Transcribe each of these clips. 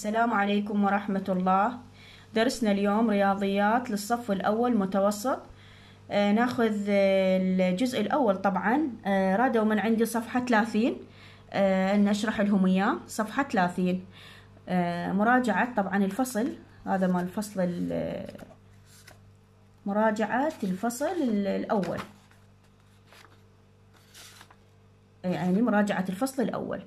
السلام عليكم ورحمة الله درسنا اليوم رياضيات للصف الأول متوسط آه ناخذ آه، الجزء الأول طبعا آه رادوا من عندي صفحة ثلاثين آه أن أشرح لهم إياه صفحة ثلاثين آه، مراجعة طبعا الفصل هذا ما الفصل آه، مراجعة الفصل الأول يعني مراجعة الفصل الأول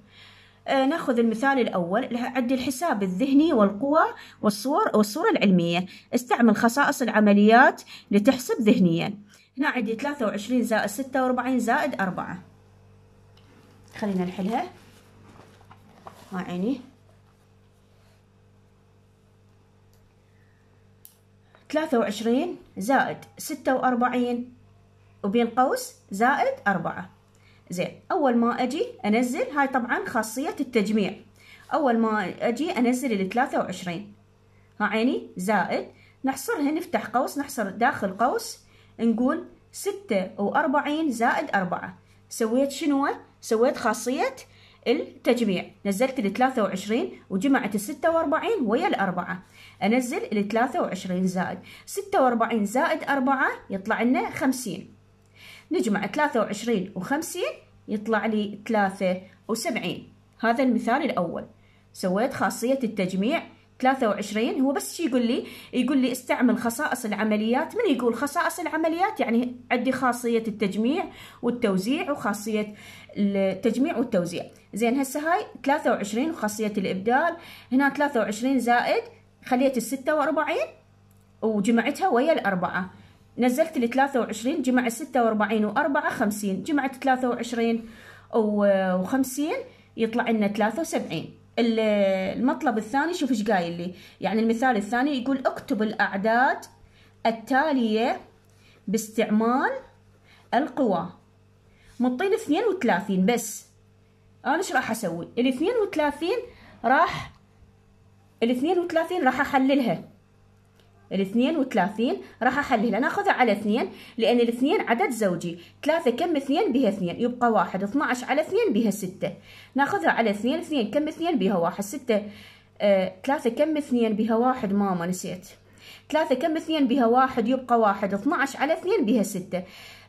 آه، ناخذ المثال الأول عد الحساب الذهني والقوى والصور والصورة العلمية استعمل خصائص العمليات لتحسب ذهنيا هنا عندي 23 زائد 46 زائد 4 خلينا نحلها ها عيني 23 زائد 46 وبين قوس زائد 4 زين اول ما اجي انزل هاي طبعا خاصيه التجميع اول ما اجي انزل ال 23 ها عيني زائد نحصرها نفتح قوس نحصر داخل قوس نقول ستة وأربعين زائد أربعة سويت شنو؟ سويت خاصية التجميع نزلت ال 23 وجمعت ال 46 ويا ال 4 أنزل ال 23 زائد 46 زائد 4 يطلع لنا 50 نجمع 23 و50 يطلع لي 73 هذا المثال الأول سويت خاصية التجميع 23 هو بس شي يقول لي يقول لي استعمل خصائص العمليات من يقول خصائص العمليات يعني عندي خاصية التجميع والتوزيع وخاصية التجميع والتوزيع زين هسه هاي 23 وخاصية الإبدال هنا 23 زائد خليت ال 46 وجمعتها ويا الأربعة نزلت ال 23 جمع 46 و4 50 جمعت 23 و50 يطلع لنا 73 المطلب الثاني شوف ايش قايل لي يعني المثال الثاني يقول اكتب الاعداد التاليه باستعمال القوى مطين 32 بس انا ايش راح اسوي ال 32 راح ال 32 راح احللها الاثنين وثلاثين راح احللها ناخذها على اثنين لان الاثنين عدد زوجي ثلاثة كم اثنين بها اثنين يبقى واحد اثنا عشر على اثنين بها ستة ناخذها على اثنين اثنين كم اثنين بها واحد ستة آه، ثلاثة كم اثنين بها واحد ماما نسيت ثلاثة كم اثنين بها واحد يبقى واحد اثنا عشر على اثنين بها ستة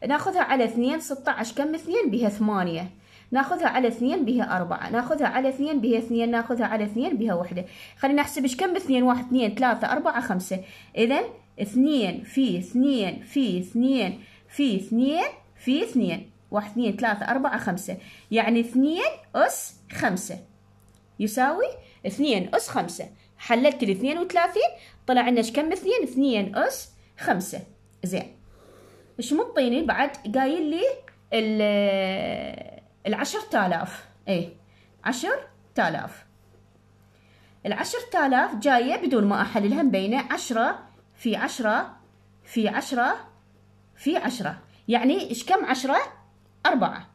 ناخذها على اثنين ستة عشر كم اثنين بها ثمانية ناخذها على اثنين بها أربعة ناخذها على اثنين بها اثنين ناخذها على اثنين بها وحدة خلينا نحسب إيش كم اثنين واحد اثنين ثلاثة أربعة خمسة إذا اثنين في اثنين في اثنين في اثنين في اثنين واحد اثنين ثلاثة أربعة خمسة يعني اثنين أس خمسة يساوي اثنين أس خمسة حللت الاثنين وثلاثين طلع عنا ايش كم اثنين اثنين أس خمسة زين ايش مطيني بعد قايل لي العشرة آلاف إيه عشر تالاف العشر تالاف جاية بدون ما أحللها بين عشرة في عشرة في عشرة في عشرة يعني إش كم عشرة؟ أربعة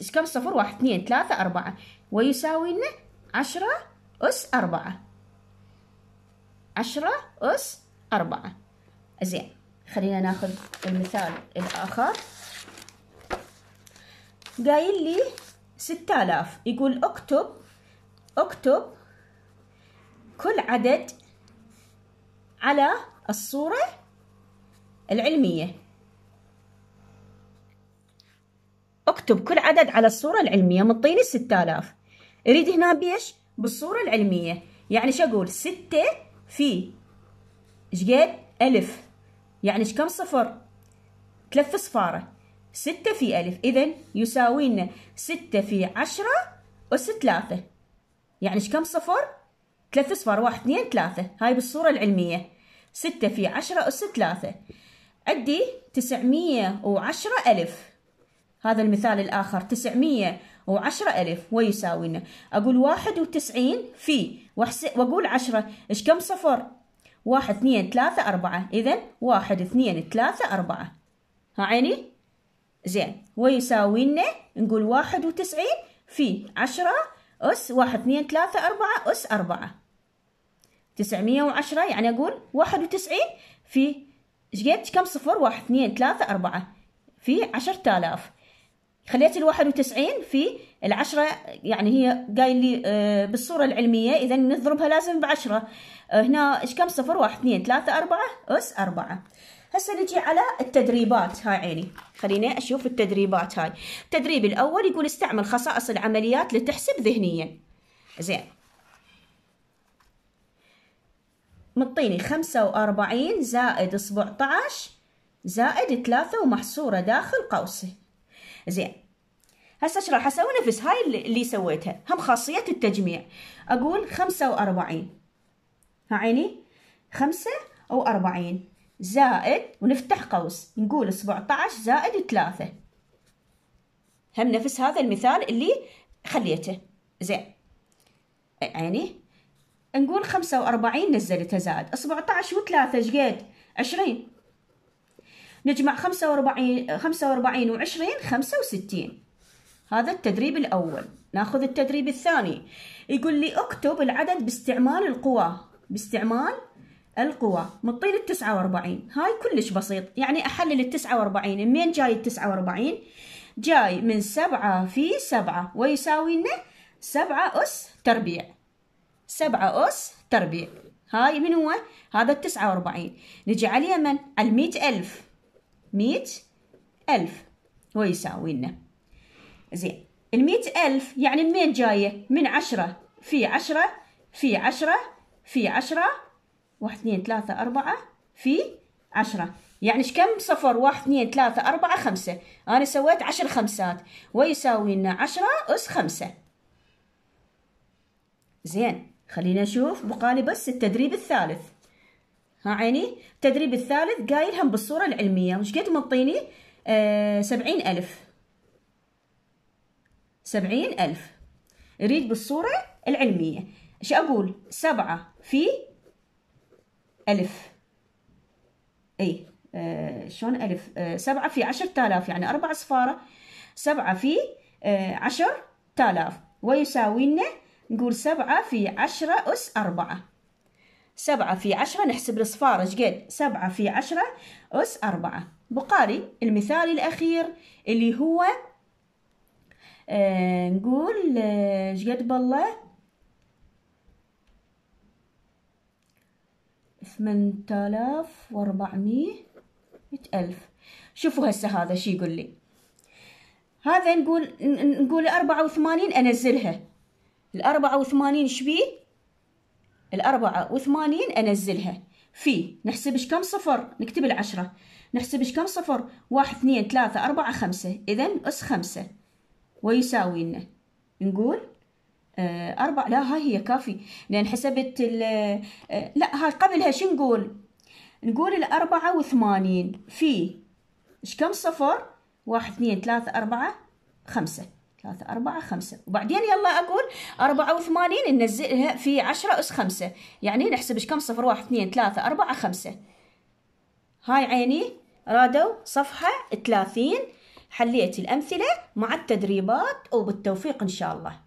إش كم صفر واحد اثنين ثلاثة أربعة ويساوي لنا عشرة أس أربعة عشرة أس أربعة زين خلينا ناخذ المثال الآخر قايل لي ستة آلاف يقول اكتب اكتب كل عدد على الصورة العلمية اكتب كل عدد على الصورة العلمية مطيني ستة آلاف اريد هنا بيش بالصورة العلمية يعني شو اقول ستة في شقد ألف يعني كم صفر تلف صفاره ستة في ألف إذا يساوينا ستة في عشرة أس ثلاثة يعني إيش كم صفر؟ ثلاث أصفار واحد اثنين ثلاثة هاي بالصورة العلمية ستة في عشرة أس ثلاثة عندي تسعمية وعشرة ألف هذا المثال الآخر تسعمية وعشرة ألف ويساوينا أقول واحد وتسعين في وأقول عشرة إيش كم صفر؟ واحد اثنين ثلاثة أربعة إذا واحد اثنين ثلاثة أربعة ها عيني؟ زين ويساوينا نقول واحد وتسعين في عشرة أس واحد اثنين ثلاثة أربعة أس أربعة تسعمية وعشرة يعني أقول واحد وتسعين في شقد كم صفر واحد اثنين ثلاثة أربعة في عشرة آلاف خليت الواحد وتسعين في العشرة يعني هي قايل لي آه، بالصورة العلمية إذا نضربها لازم بعشرة آه، هنا إيش كم صفر واحد اثنين ثلاثة أربعة أس أربعة هسه نجي على التدريبات هاي عيني خليني اشوف التدريبات هاي التدريب الاول يقول استعمل خصائص العمليات لتحسب ذهنيا زين مطيني خمسة وأربعين زائد سبعة زائد ثلاثة ومحصورة داخل قوسي زين هسه اشرح اسوي نفس هاي اللي سويتها هم خاصية التجميع اقول خمسة وأربعين ها عيني خمسة وأربعين زائد ونفتح قوس نقول 17 زائد 3 هم نفس هذا المثال اللي خليته زين يعني نقول 45 نزلتها زائد 17 و3 ايش قد 20 نجمع 45 45 و20 65 هذا التدريب الأول ناخذ التدريب الثاني يقول لي اكتب العدد باستعمال القوى باستعمال القوى من التسعة واربعين 49 هاي كلش بسيط يعني أحلل التسعة 49 منين جاي التسعة 49 جاي من سبعة في سبعة ويساوي لنا سبعة أس تربيع سبعة أس تربيع هاي من هو؟ هذا التسعة وأربعين نجي على اليمن على المئة ألف مئة ألف ويساوي لنا زين المئة ألف يعني من جاية؟ من عشرة في عشرة في عشرة في عشرة واحد اثنين ثلاثة أربعة في عشرة يعني ايش كم صفر واحد اثنين ثلاثة أربعة خمسة أنا سويت عشر خمسات ويساوي لنا عشرة أس خمسة زين خلينا نشوف بس التدريب الثالث ها عيني التدريب الثالث قايلهم بالصورة العلمية مش قد منطيني آه سبعين ألف سبعين ألف أريد بالصورة العلمية ايش أقول سبعة في ألف أي آه شلون ألف آه سبعة في عشر تالاف يعني أربع صفارة سبعة في آه عشر تالاف ويساوينا نقول سبعة في عشرة أس أربعة سبعة في عشرة نحسب الصفارة ايش قد سبعة في عشرة أس أربعة بقاري المثال الأخير اللي هو آه نقول آه، ايش قد بالله ثمنتالاف ألف شوفوا هسه هذا شي يقول لي هذا نقول نقول أربعة وثمانين أنزلها الأربعة وثمانين شبيه الأربعة وثمانين أنزلها في نحسب كم صفر نكتب العشرة نحسب كم صفر واحد اثنين ثلاثة أربعة خمسة إذا أس خمسة ويساوي لنا نقول آه، أربع لا هاي هي كافي لأن حسبت آه، لا هاي قبلها شو نقول نقول الأربعة وثمانين في إيش كم صفر واحد اثنين ثلاثة أربعة خمسة ثلاثة أربعة خمسة وبعدين يلا أقول أربعة وثمانين ننزلها في عشرة أس خمسة يعني نحسب إيش كم صفر واحد اثنين ثلاثة أربعة خمسة هاي عيني رادوا صفحة ثلاثين حليت الأمثلة مع التدريبات وبالتوفيق إن شاء الله